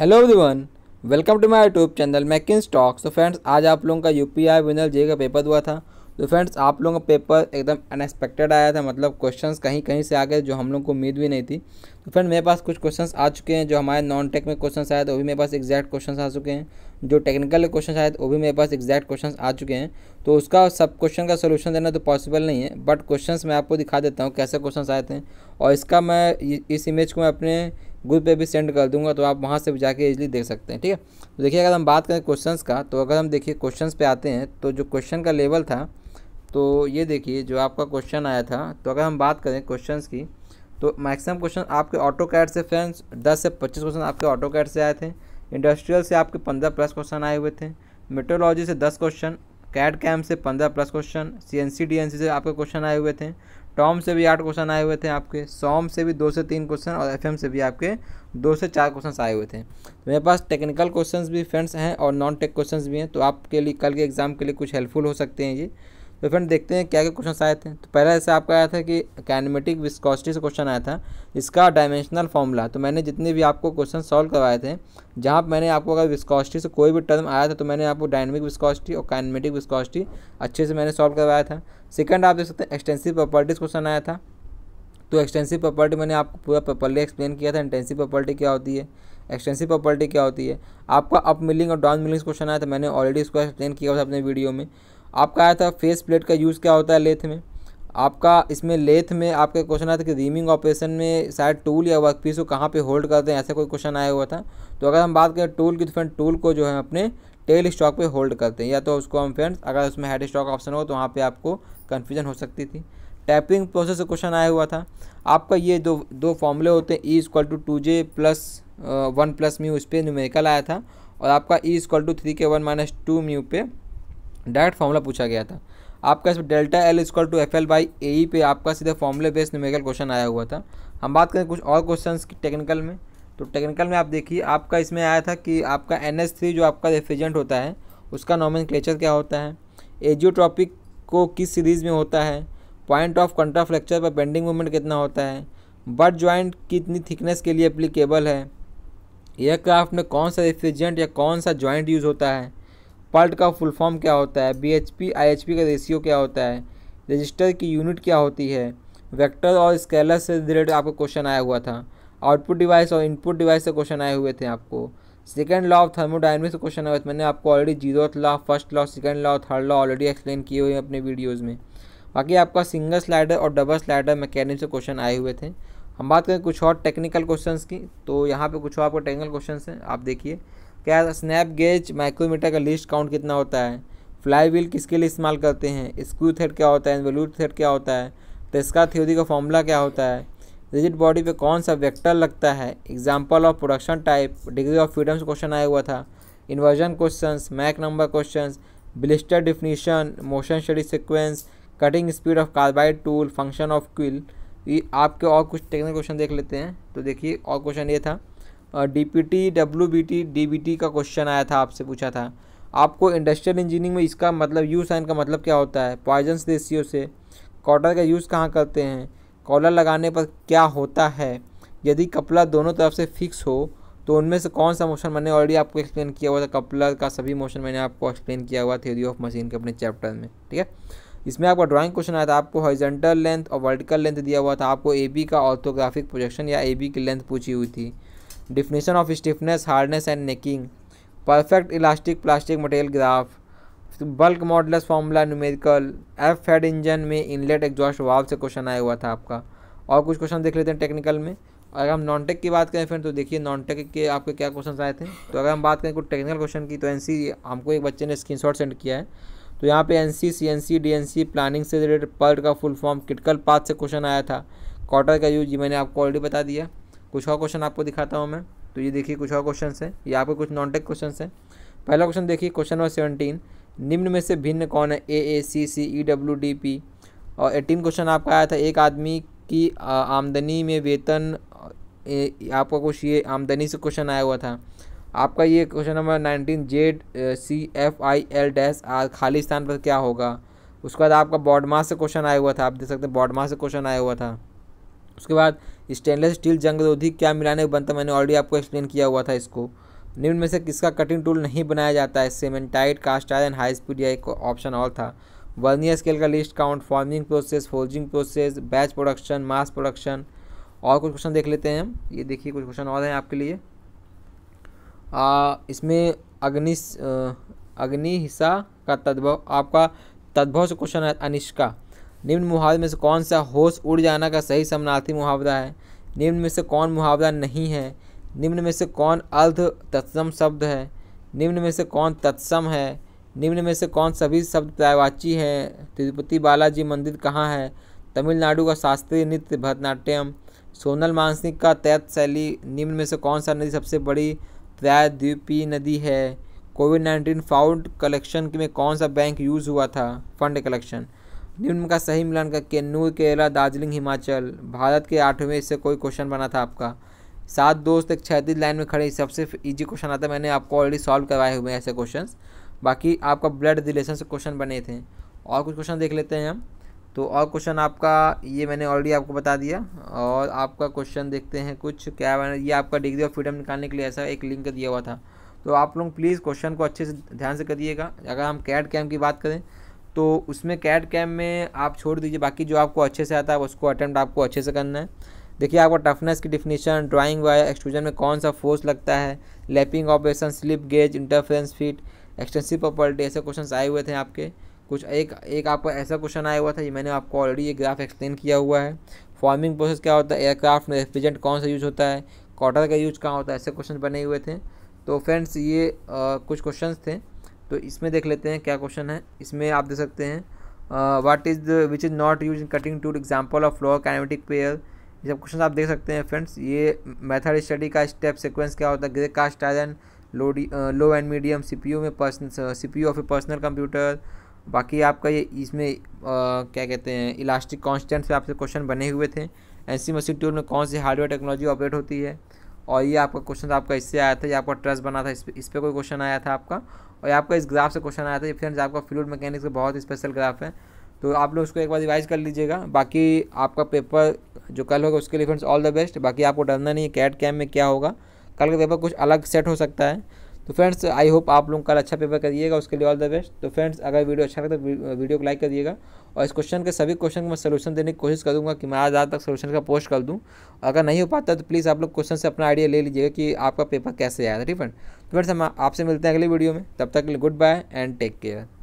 hello everyone welcome to my YouTube channel मैकिन stock तो friends आज आप लोगों का यूपीआई विनर जे का पेपर हुआ था तो फ्रेंड्स आप लोगों का पेपर एकदम अनएक्सपेक्टेड आया था मतलब क्वेश्चंस कहीं कहीं से आ गए जो हम लोग को उम्मीद भी नहीं थी तो फ्रेंड मेरे पास कुछ क्वेश्चंस आ चुके हैं जो हमारे नॉन टेक में क्वेश्चन आए थे वो भी मेरे पास एग्जैक्ट क्वेश्चन आ चुके हैं जो टेक्निकल क्वेश्चन आए थे वो भी मेरे पास एग्जैक्ट क्वेश्चन आ चुके हैं तो उसका सब क्वेश्चन का सोल्यूशन देना तो पॉसिबल नहीं है बट क्वेश्चन मैं आपको दिखा देता हूँ कैसे क्वेश्चन आए थे और इसका मैं इस इमेज को मैं अपने ग्रुप पे भी सेंड कर दूंगा तो आप वहाँ से भी जाके इजली देख सकते हैं ठीक है तो देखिए अगर हम बात करें क्वेश्चंस का तो अगर हम देखिए क्वेश्चंस पे आते हैं तो जो क्वेश्चन का लेवल था तो ये देखिए जो आपका क्वेश्चन आया था तो अगर हम बात करें क्वेश्चन की तो मैक्सिमम क्वेश्चन आपके ऑटो कैट से फ्रेंड्स दस से पच्चीस क्वेश्चन आपके ऑटो कैट से आए थे इंडस्ट्रियल से आपके पंद्रह प्लस क्वेश्चन आए हुए थे मेट्रोलॉजी से दस क्वेश्चन कैड कैम से पंद्रह plus question C N C D N C से आपके क्वेश्चन आए हुए थे टॉम से भी आठ क्वेश्चन आए हुए थे आपके सॉम से भी दो से तीन क्वेश्चन और एफएम से भी आपके दो से चार क्वेश्चन आए हुए थे तो मेरे पास टेक्निकल क्वेश्चन भी फ्रेंड्स हैं और नॉन टेक क्वेश्चन भी हैं तो आपके लिए कल के एग्ज़ाम के लिए कुछ हेल्पफुल हो सकते हैं ये तो फ्रेंड देखते हैं क्या क्या क्वेश्चन आए थे तो पहला ऐसे आपका आया था कि कैनमेटिक विस्कॉस्टी से क्वेश्चन आया था इसका डायमेंशनल फॉर्मूला तो मैंने जितने भी आपको क्वेश्चन सॉल्व करवाए थे जहाँ मैंने आपको अगर विस्कॉस्टी से कोई भी टर्म आया था तो मैंने आपको डायनेमिक विस्कॉस्टी और कैनमेटिक विस्कॉस्टी अच्छे से मैंने सॉल्व करवाया था सेकेंड आप देख सकते हैं एक्सटेंसिव प्रॉपर्टीज़ क्वेश्चन आया था तो एक्सटेंसिव प्रॉपर्टी मैंने आपको पूरा प्रॉपर्ली एक्सप्लेन किया था इंटेंसिव प्रॉपर्टी क्या होती है एक्सटेंसिव प्रॉपर्टी क्या होती है आपका अप मिलिंग और डाउन मिलिंग क्वेश्चन आया था मैंने ऑलरेडी इसको एक्सप्लेन किया था अपने वीडियो में आपका आया था फेस प्लेट का यूज़ क्या होता है लेथ में आपका इसमें लेथ में आपका क्वेश्चन आया था कि रीमिंग ऑपरेशन में शायद टूल या वर्क पीस को कहाँ पे होल्ड करते हैं ऐसा कोई क्वेश्चन आया हुआ था तो अगर हम बात करें टूल की तो फ्रेंड टूल को जो है अपने टेल स्टॉक पे होल्ड करते हैं या तो उसको हम फ्रेंड्स अगर उसमें हेड स्टॉक ऑप्शन हो तो वहाँ पर आपको कन्फ्यूजन हो सकती थी टैपिंग प्रोसेस से क्वेश्चन आया हुआ था आपका ये दो दो फॉर्मूले होते हैं E equal to two J plus one plus mu इस पर न्यूमेरिकल आया था और आपका E equal to three K one minus two mu पे डायरेक्ट फॉर्मूला पूछा गया था आपका इसमें delta L equal to F L by A E पे आपका सीधा फॉर्मूले बेस्ड न्यूमेरिकल क्वेश्चन आया हुआ था हम बात करें कुछ और क्वेश्चन की टेक्निकल में तो टेक्निकल में आप देखिए आपका इसमें आया था कि आपका एन एस थ्री जो आपका रेफ्रिजेंट होता है उसका नॉमिन क्या होता है एजियोट्रॉपिक को किस सीरीज़ में होता है पॉइंट ऑफ कंट्रा फ्लेक्चर पर बेंडिंग मूवमेंट कितना होता है बट ज्वाइंट कितनी थिकनेस के लिए अप्लीकेबल है एयरक्राफ्ट में कौन सा रेफ्रिजेंट या कौन सा ज्वाइंट यूज़ होता है पार्ट का फुल फॉर्म क्या होता है B H P I H P का रेशियो क्या होता है रजिस्टर की यूनिट क्या होती है वेक्टर और स्केलर से रिलेटेड आपको क्वेश्चन आया हुआ था आउटपुट डिवाइस और इनपुट डिवाइस से क्वेश्चन आए हुए थे आपको सेकेंड लॉ ऑफ थर्मोडाइनमिक्स से क्वेश्चन आए मैंने आपको already zero law first law second law third law already explain किए हुए हैं अपने वीडियोज़ में बाकी आपका सिंगल स्लाइडर और डबल स्लाइडर मैकेनिक से क्वेश्चन आए हुए थे हम बात करें कुछ और टेक्निकल क्वेश्चंस की तो यहाँ पे कुछ और आपको टेक्निकल क्वेश्चंस हैं आप देखिए क्या स्नैप गेज माइक्रोमीटर का लिस्ट काउंट कितना होता है फ्लाई व्हील किसके लिए इस्तेमाल करते हैं स्क्रू थेट क्या होता है वेलूट थेट क्या होता है टेस्का तो थ्योरी का फॉर्मूला क्या होता है रिजिट बॉडी पे कौन सा वेक्टर लगता है example of production type degree of freedoms question आया हुआ था inversion question Mach number question blister definition motion study sequence cutting speed of carbide tool function of quill ये आपके और कुछ टेक्निकल क्वेश्चन देख लेते हैं तो देखिए और क्वेश्चन ये था D P T W B T D B T का क्वेश्चन आया था आपसे पूछा था आपको इंडस्ट्रियल इंजीनियरिंग में इसका मतलब यू साइन का मतलब क्या होता है पॉइजन्स रेशियो से कॉटर का यूज़ कहाँ करते हैं कॉलर लगाने पर क्या होता है यदि कपड़ा दोनों तरफ से फिक्स हो तो उनमें से कौन सा मोशन मैंने ऑलरेडी आपको एक्सप्लेन किया हुआ था कपलर का सभी मोशन मैंने आपको एक्सप्लेन किया हुआ थ्योरी ऑफ मशीन के अपने चैप्टर में ठीक है इसमें आपका ड्राइंग क्वेश्चन आया था आपको हॉरिजेंटल लेंथ और वर्टिकल लेंथ दिया हुआ था आपको ए बी का ऑर्थोग्राफिक प्रोजेक्शन या ए बी की लेंथ पूछी हुई थी definition of stiffness hardness and necking perfect elastic plastic material graph bulk modulus formula numerical F head engine में इनलेट एग्जॉस्ट वाल्व से क्वेश्चन आया हुआ था आपका और कुछ क्वेश्चन देख लेते हैं टेक्निकल में अगर हम नॉन टेक की बात करें फिर तो देखिए नॉन टेक के आपके क्या क्वेश्चन आए थे तो अगर हम बात करें कुछ टेक्निकल क्वेश्चन की तो एन हमको एक बच्चे ने स्क्रीन सेंड किया है तो यहाँ पे N C C N C D N C planning से रिलेटेड पर्ट का फुल फॉर्म क्रिटिकल पाथ से क्वेश्चन आया था क्वार्टर का यूज मैंने आपको ऑलरेडी बता दिया कुछ और क्वेश्चन आपको दिखाता हूँ मैं तो ये देखिए कुछ और क्वेश्चन है ये आपके कुछ नॉन टेक क्वेश्चन है पहला क्वेश्चन देखिए क्वेश्चन नंबर सेवनटीन निम्न में से भिन्न कौन है A A C C E W D P और एटीन क्वेश्चन आपका आया था एक आदमी की आमदनी में वेतन आपका कुछ ये आमदनी से क्वेश्चन आया हुआ था आपका ये question number nineteen Z C F I L dash R खाली स्थान पर क्या होगा उसके बाद आपका बॉडमास से क्वेश्चन आया हुआ था आप देख सकते हैं बॉडमास से क्वेश्चन आया हुआ था उसके बाद स्टेनलेस स्टील जंग रोधी क्या मिलाने बनता मैंने ऑलरेडी आपको एक्सप्लेन किया हुआ था इसको निम्न में से किसका कटिंग टूल नहीं बनाया जाता है cementite cast iron high speed या एक ऑप्शन और था वर्नियर स्केल का list count forming process forging process batch production mass production और कुछ क्वेश्चन देख लेते हैं हम ये देखिए कुछ क्वेश्चन और हैं आपके लिए आ, इसमें अग्नि अग्नि हिस्सा का तद्भव आपका तद्भव से क्वेश्चन है अनिष्का निम्न मुहावरे में से कौन सा होश उड़ जाना का सही समनार्थी मुहावरा है निम्न में से कौन मुहावरा नहीं है निम्न में से कौन अर्ध तत्सम शब्द है निम्न में से कौन तत्सम है निम्न में से कौन सभी शब्द प्रायवाची है तिरुपति बालाजी मंदिर कहाँ है तमिलनाडु का शास्त्रीय नृत्य भरतनाट्यम सोनल मानसिक का तैत शैली निम्न में से कौन सा नदी सबसे बड़ी प्रायद्वीपीय नदी है कोविड नाइन्टीन फाउंड कलेक्शन में कौन सा बैंक यूज़ हुआ था फंड कलेक्शन निम्न का सही मिलान का केन्नू केरला दार्जिलिंग हिमाचल भारत के आठवें इससे कोई क्वेश्चन बना था आपका सात दोस्त एक छैतीस लाइन में खड़े सबसे इजी क्वेश्चन आता है मैंने आपको ऑलरेडी सॉल्व करवाए हुए हैं ऐसे क्वेश्चन बाकी आपका ब्लड रिलेशन से क्वेश्चन बने थे और कुछ क्वेश्चन देख लेते हैं हम तो और क्वेश्चन आपका ये मैंने ऑलरेडी आपको बता दिया और आपका क्वेश्चन देखते हैं कुछ क्या ये आपका डिग्री ऑफ फ्रीडम निकालने के लिए ऐसा एक लिंक दिया हुआ था तो आप लोग प्लीज़ क्वेश्चन को अच्छे से ध्यान से करिएगा अगर हम कैट कैम की बात करें तो उसमें कैट कैम में आप छोड़ दीजिए बाकी जो आपको अच्छे से आता है उसको अटैम्प्ट आपको अच्छे से करना है देखिए आपका टफनेस की डिफिनीशन ड्राइंग वायर एक्सट्रूजन में कौन सा फोर्स लगता है lapping operation slip gauge interference fit extensive property ऐसे क्वेश्चन आए हुए थे आपके कुछ एक एक आपका ऐसा क्वेश्चन आया हुआ था ये मैंने आपको ऑलरेडी ये ग्राफ एक्सप्लेन किया हुआ है फॉर्मिंग प्रोसेस क्या होता है एयरक्राफ्ट में रेफ्रिजेंट कौन सा यूज होता है कॉटर का यूज कहाँ होता है ऐसे क्वेश्चन बने हुए थे तो फ्रेंड्स ये आ, कुछ क्वेश्चन थे तो इसमें देख लेते हैं क्या क्वेश्चन है इसमें आप देख सकते हैं what is the which is not use in cutting tool example of floor kinematic pair ये सब क्वेश्चन आप देख सकते हैं फ्रेंड्स ये मेथड स्टडी का स्टेप सिक्वेंस क्या होता है grey cast iron low low and medium यू में C P of a personal computer बाकी आपका ये इसमें आ, क्या कहते हैं इलास्टिक कॉन्स्टेंट से आपसे क्वेश्चन बने हुए थे एनसी मशीन टूल में कौन सी हार्डवेयर टेक्नोलॉजी ऑपरेट होती है और ये आपका क्वेश्चन आपका इससे आया था ये आपका ट्रस्ट बना था इस पर इस पर कोई क्वेश्चन आया था आपका और आपका इस ग्राफ से क्वेश्चन आया था फ्रेंड्स आपका फ्लूड मैकेनिक्स का बहुत स्पेशल ग्राफ है तो आप लोग उसको एक बार रिवाइज कर लीजिएगा बाकी आपका पेपर जो कल होगा उसके लिए फ्रेंड्स ऑल द बेस्ट बाकी आपको डरना नहीं है कैट कैम में क्या होगा कल का पेपर कुछ अलग सेट हो सकता है तो फ्रेंड्स आई होप आप लोग कल अच्छा पेपर करिएगा उसके लिए ऑल द बेस्ट तो फ्रेंड्स अगर वीडियो अच्छा लगता तो वीडियो को लाइक करिएगा और इस क्वेश्चन के सभी क्वेश्चन को मैं सोल्यूशन देने की कोशिश करूँगा कि मैं आज आज तक सोल्यूशन का पोस्ट कर दूँ अगर नहीं हो पाता तो प्लीज़ आप लोग क्वेश्चन से अपना आइडिया ले लीजिएगा कि आपका पेपर कैसे आया था ठीक है तो फ्रेंड्स हम आपसे मिलते हैं अगले वीडियो में तब तक के लिए good bye and take care